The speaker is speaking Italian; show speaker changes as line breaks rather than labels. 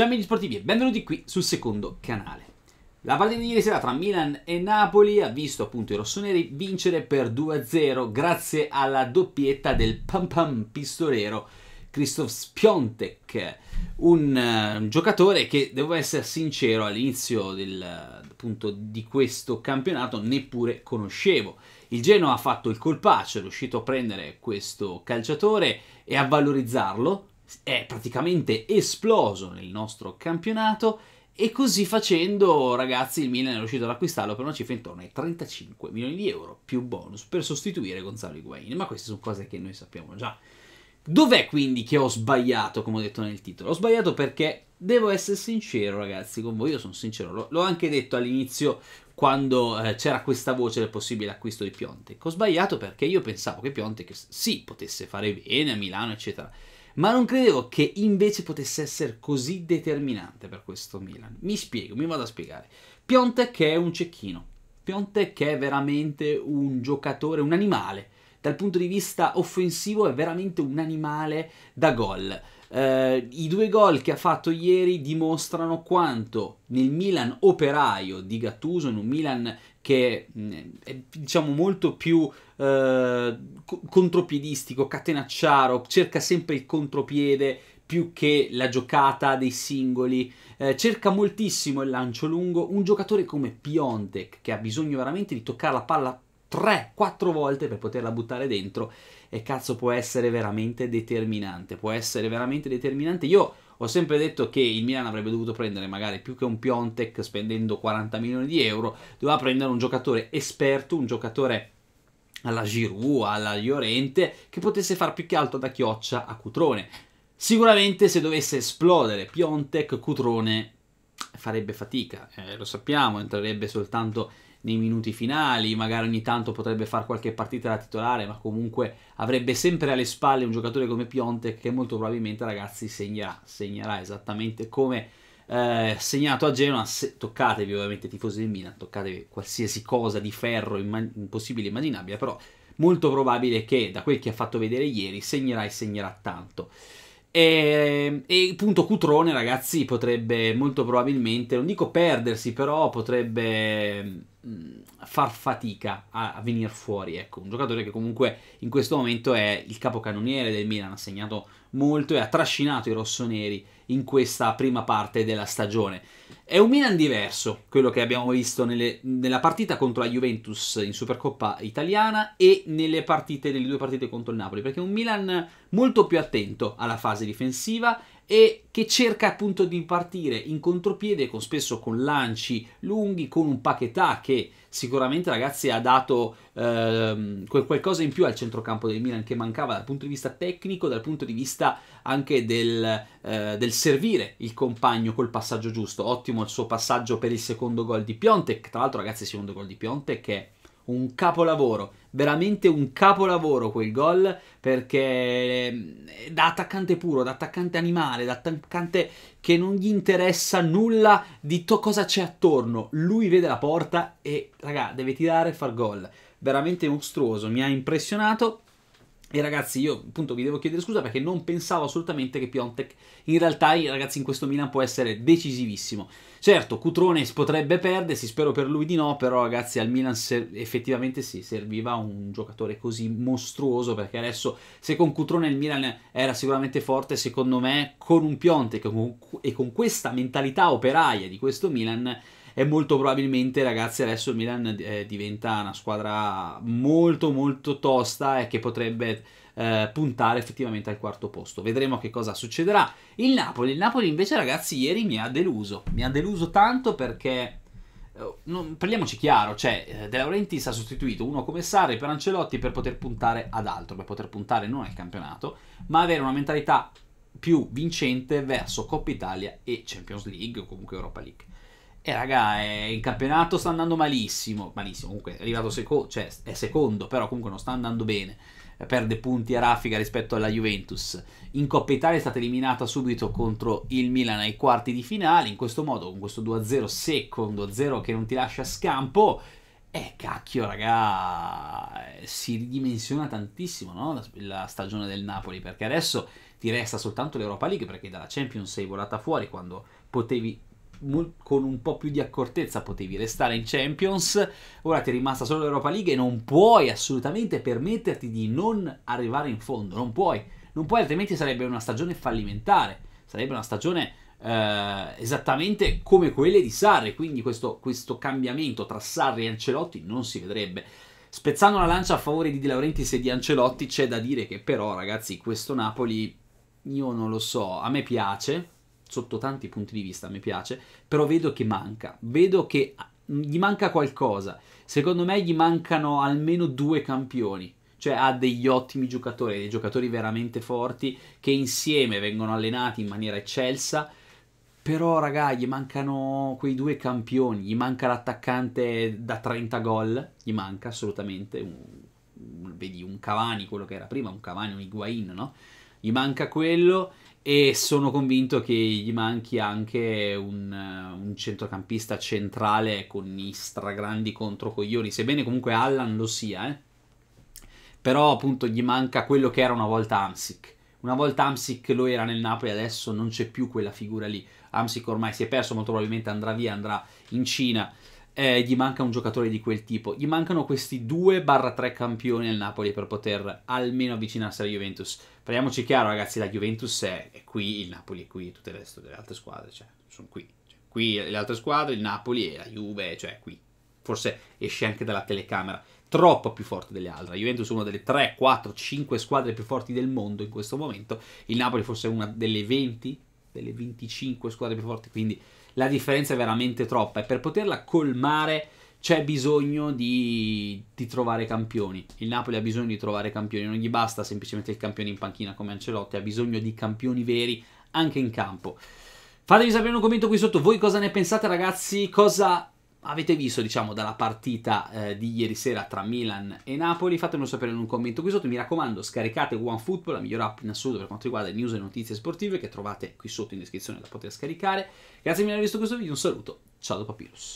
Ciao amici sportivi e benvenuti qui sul secondo canale. La partita di ieri sera tra Milan e Napoli ha visto appunto i rossoneri vincere per 2-0 grazie alla doppietta del pam pam pistolero Christoph Spiontek, un, un, eh, giocatore che, devo essere sincero, all'inizio appunto, di questo campionato neppure conoscevo. Il Genoa ha fatto il colpaccio, è riuscito a prendere questo calciatore e a valorizzarlo è praticamente esploso nel nostro campionato e così facendo, ragazzi, il Milan è riuscito ad acquistarlo per una cifra intorno ai 35 milioni di euro più bonus per sostituire Gonzalo Higuain, ma queste sono cose che noi sappiamo già. Dov'è quindi che ho sbagliato, come ho detto nel titolo? Ho sbagliato perché devo essere sincero, ragazzi, con voi io sono sincero, l'ho anche detto all'inizio quando eh, c'era questa voce del possibile acquisto di Piontek. Ho sbagliato perché io pensavo che Piontek sì, potesse fare bene a Milano, eccetera ma non credevo che invece potesse essere così determinante per questo Milan. Mi spiego, mi vado a spiegare. Piontek è un cecchino, Piontek è veramente un giocatore, un animale. Dal punto di vista offensivo è veramente un animale da gol. Eh, I due gol che ha fatto ieri dimostrano quanto nel Milan operaio di Gattuso, in un Milan che mm, è diciamo molto più eh, contropiedistico, catenacciaro, cerca sempre il contropiede più che la giocata dei singoli, eh, cerca moltissimo il lancio lungo, un giocatore come Piontek che ha bisogno veramente di toccare la palla 3-4 volte per poterla buttare dentro e cazzo può essere veramente determinante, può essere veramente determinante. Io ho sempre detto che il Milan avrebbe dovuto prendere magari più che un Piontek spendendo 40 milioni di euro, doveva prendere un giocatore esperto, un giocatore alla Giroud, alla Llorente, che potesse far più che altro da chioccia a Cutrone. Sicuramente se dovesse esplodere Piontek, Cutrone farebbe fatica, eh, lo sappiamo, entrerebbe soltanto nei minuti finali, magari ogni tanto potrebbe fare qualche partita da titolare, ma comunque avrebbe sempre alle spalle un giocatore come Piontek che molto probabilmente ragazzi segnerà, segnerà esattamente come eh, segnato a Genoa, se, toccatevi ovviamente tifosi del Milan, toccatevi qualsiasi cosa di ferro imman- impossibile immaginabile, però molto probabile che da quel che ha fatto vedere ieri segnerà e segnerà tanto. Ehm, e, e appunto Cutrone, ragazzi, potrebbe molto probabilmente, non dico perdersi, però potrebbe mm, far fatica a, a venire fuori. Ecco, un giocatore che comunque in questo momento è il capocannoniere del Milan, ha segnato molto e ha trascinato i rossoneri in questa prima parte della stagione. È un Milan diverso, quello che abbiamo visto nelle, nella partita contro la Juventus in Supercoppa italiana e nelle partite, nelle due partite contro il Napoli, perché un Milan molto più attento alla fase difensiva e che cerca appunto di partire in contropiede con, spesso con lanci lunghi, con un paquetà che sicuramente ragazzi ha dato ehm, qualcosa in più al centrocampo del Milan che mancava dal punto di vista tecnico, dal punto di vista anche del, eh, del servire il compagno col passaggio giusto. Ottimo il suo passaggio per il secondo gol di Piontek, tra l'altro ragazzi il secondo gol di Piontek è un capolavoro veramente un capolavoro quel gol perché ehm, da attaccante puro, da attaccante animale, da attaccante che non gli interessa nulla di cosa c'è attorno, lui vede la porta e raga deve tirare e far gol, veramente mostruoso, mi ha impressionato e ragazzi, io appunto vi devo chiedere scusa perché non pensavo assolutamente che Piontek in realtà, ragazzi, in questo Milan può essere decisivissimo. Certo, Cutrone potrebbe perdersi, spero per lui di no, però ragazzi al Milan effettivamente sì, serviva un giocatore così mostruoso perché adesso se con Cutrone il Milan era sicuramente forte, secondo me con un Piontek e con questa mentalità operaia di questo Milan e molto probabilmente ragazzi adesso il Milan eh, diventa una squadra molto molto tosta e che potrebbe eh, puntare effettivamente al quarto posto. Vedremo che cosa succederà. Il Napoli, il Napoli invece ragazzi ieri mi ha deluso, mi ha deluso tanto perché... Eh, non, parliamoci chiaro, cioè eh, De Laurentiis ha sostituito uno come Sarri per Ancelotti per poter puntare ad altro, per poter puntare non al campionato, ma avere una mentalità più vincente verso Coppa Italia e Champions League o comunque Europa League. E eh, raga, eh, il campionato sta andando malissimo. Malissimo, comunque è arrivato secondo, cioè è secondo, però comunque non sta andando bene. Eh, perde punti a raffica rispetto alla Juventus. In Coppa Italia è stata eliminata subito contro il Milan ai quarti di finale. In questo modo, con questo 2-0 secondo 0 che non ti lascia scampo. Eh, cacchio, raga, eh, si ridimensiona tantissimo no? la, la stagione del Napoli perché adesso ti resta soltanto l'Europa League perché dalla Champions sei volata fuori quando potevi con un po' più di accortezza potevi restare in Champions, ora ti è rimasta solo l'Europa League e non puoi assolutamente permetterti di non arrivare in fondo, non puoi, non puoi altrimenti sarebbe una stagione fallimentare, sarebbe una stagione eh, esattamente come quelle di Sarri, quindi questo, questo cambiamento tra Sarri e Ancelotti non si vedrebbe. Spezzando la lancia a favore di De Laurentiis e di Ancelotti c'è da dire che però ragazzi questo Napoli io non lo so, a me piace, sotto tanti punti di vista mi piace, però vedo che manca, vedo che ah, gli manca qualcosa. Secondo me gli mancano almeno due campioni, cioè ha degli ottimi giocatori, dei giocatori veramente forti che insieme vengono allenati in maniera eccelsa. Però, raga, gli mancano quei due campioni. Gli manca l'attaccante da 30 gol. Gli manca assolutamente. Un, vedi, un Cavani, quello che era prima, un Cavani, un Higuain, no? Gli manca quello e sono convinto che gli manchi anche un, un centrocampista centrale con i stragrandi controcoglioni, sebbene comunque Allan lo sia, eh? però appunto gli manca quello che era una volta Amsic. Una volta Amsic lo era nel Napoli, adesso non c'è più quella figura lì. Amsic ormai si è perso, molto probabilmente andrà via, andrà in Cina eh, gli manca un giocatore di quel tipo. Gli mancano questi 2-3 campioni al Napoli per poter almeno avvicinarsi alla Juventus. Parliamoci chiaro, ragazzi, la Juventus è, è qui, il Napoli è qui, tutte le, le altre squadre cioè, sono qui. Cioè, qui le altre squadre, il Napoli e la Juve, cioè qui. Forse esce anche dalla telecamera. Troppo più forte delle altre. La Juventus è una delle 3, 4, 5 squadre più forti del mondo in questo momento. Il Napoli forse è una delle 20, delle 25 squadre più forti, quindi la differenza è veramente troppa e per poterla colmare c'è bisogno di, di, trovare campioni. Il Napoli ha bisogno di trovare campioni, non gli basta semplicemente il campione in panchina come Ancelotti, ha bisogno di campioni veri anche in campo. Fatemi sapere in un commento qui sotto voi cosa ne pensate ragazzi, cosa avete visto diciamo dalla partita eh, di ieri sera tra Milan e Napoli fatemelo sapere in un commento qui sotto mi raccomando scaricate OneFootball la miglior app in assoluto per quanto riguarda le news e le notizie sportive che trovate qui sotto in descrizione da poter scaricare grazie mille aver visto questo video un saluto ciao da Papyrus